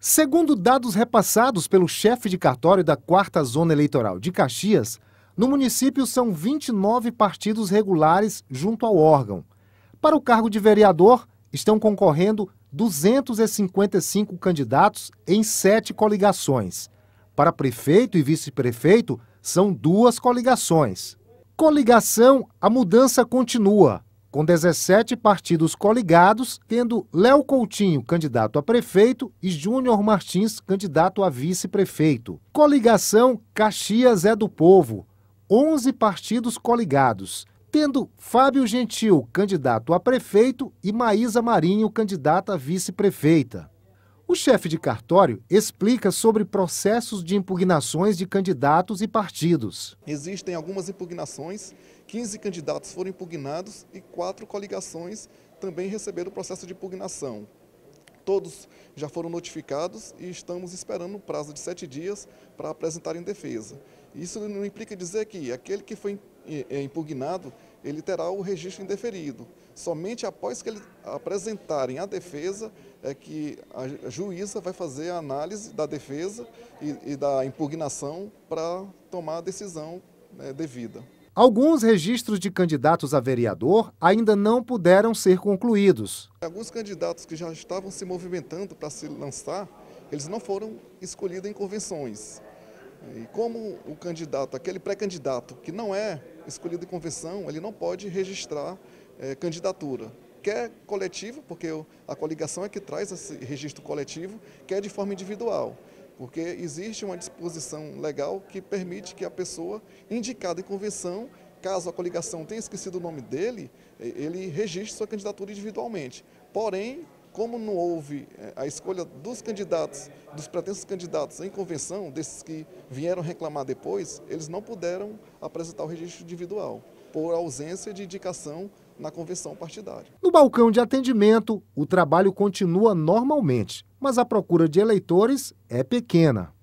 Segundo dados repassados pelo chefe de cartório da quarta zona eleitoral de Caxias, no município são 29 partidos regulares junto ao órgão. Para o cargo de vereador, estão concorrendo 255 candidatos em sete coligações. Para prefeito e vice-prefeito, são duas coligações. Coligação, a mudança continua com 17 partidos coligados, tendo Léo Coutinho, candidato a prefeito, e Júnior Martins, candidato a vice-prefeito. Coligação Caxias é do Povo, 11 partidos coligados, tendo Fábio Gentil, candidato a prefeito, e Maísa Marinho, candidata a vice-prefeita. O chefe de cartório explica sobre processos de impugnações de candidatos e partidos. Existem algumas impugnações, 15 candidatos foram impugnados e quatro coligações também receberam o processo de impugnação. Todos já foram notificados e estamos esperando um prazo de sete dias para apresentarem defesa. Isso não implica dizer que aquele que foi eh, eh, impugnado ele terá o registro indeferido. Somente após que eles apresentarem a defesa é que a juíza vai fazer a análise da defesa e, e da impugnação para tomar a decisão né, devida. Alguns registros de candidatos a vereador ainda não puderam ser concluídos. Alguns candidatos que já estavam se movimentando para se lançar, eles não foram escolhidos em convenções. E como o candidato, aquele pré-candidato que não é escolhido em convenção, ele não pode registrar é, candidatura. Quer coletivo, porque a coligação é que traz esse registro coletivo, quer de forma individual, porque existe uma disposição legal que permite que a pessoa indicada em convenção caso a coligação tenha esquecido o nome dele, ele registre sua candidatura individualmente. Porém, como não houve eh, a escolha dos candidatos, dos pretensos candidatos em convenção, desses que vieram reclamar depois, eles não puderam apresentar o registro individual, por ausência de indicação na convenção partidária. No balcão de atendimento, o trabalho continua normalmente, mas a procura de eleitores é pequena.